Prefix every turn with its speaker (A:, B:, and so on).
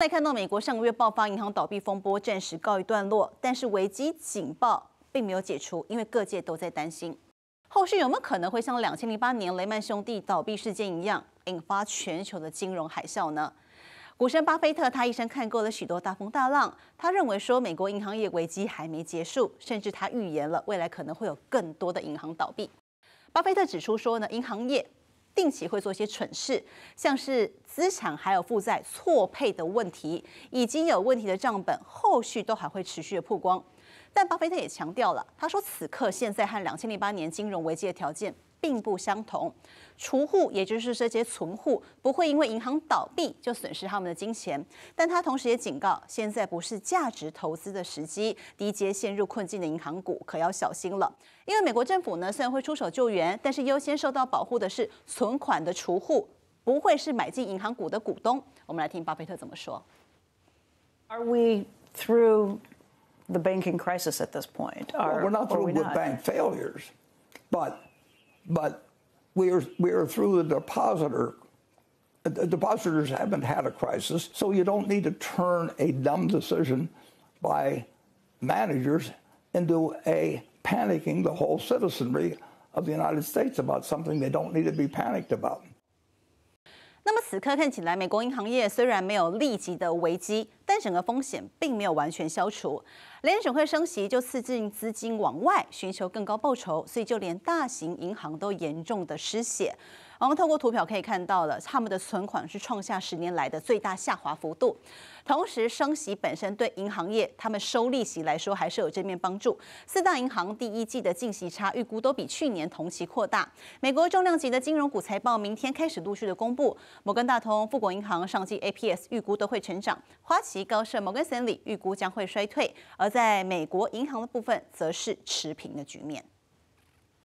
A: 再看到美国上个月爆发银行倒闭风波，暂时告一段落，但是危机警报并没有解除，因为各界都在担心，后续有没有可能会像两千零八年雷曼兄弟倒闭事件一样，引发全球的金融海啸呢？股神巴菲特他一生看过了许多大风大浪，他认为说美国银行业危机还没结束，甚至他预言了未来可能会有更多的银行倒闭。巴菲特指出说呢，银行业。定期会做一些蠢事，像是资产还有负债错配的问题，已经有问题的账本，后续都还会持续的曝光。但巴菲特也强调了，他说此刻现在和两千零八年金融危机的条件。并不相同，储户也就是这些存户不会因为银行倒闭就损失他们的金钱，但他同时也警告，现在不是价值投资的时机，低阶陷入困境的银行股可要小心了，因为美国政府呢虽然会出手救援，但是优先受到保护的是存款的储户，不会是买进银行股的股东。我们来听巴菲特怎么说。
B: Are we through the banking crisis at this point? We're not through with bank failures, but But we are, we are through the depositor. The depositors haven't had a crisis, so you don't need to turn a dumb decision by managers into a panicking the whole citizenry of the United States about something they don't need to be panicked about.
A: 那么此刻看起来，美国银行业虽然没有立即的危机，但整个风险并没有完全消除。联准会升息就刺激资金往外寻求更高报酬，所以就连大型银行都严重的失血。我们透过图表可以看到了，他们的存款是创下十年来的最大下滑幅度。同时，升息本身对银行业他们收利息来说还是有正面帮助。四大银行第一季的净息差预估都比去年同期扩大。美国重量级的金融股财报明天开始陆续的公布，摩根大通、富国银行、上季 APS 预估都会成长，花旗、高盛、摩根森丹利预估将会衰退。而在美国银行的部分，则是持平的局面。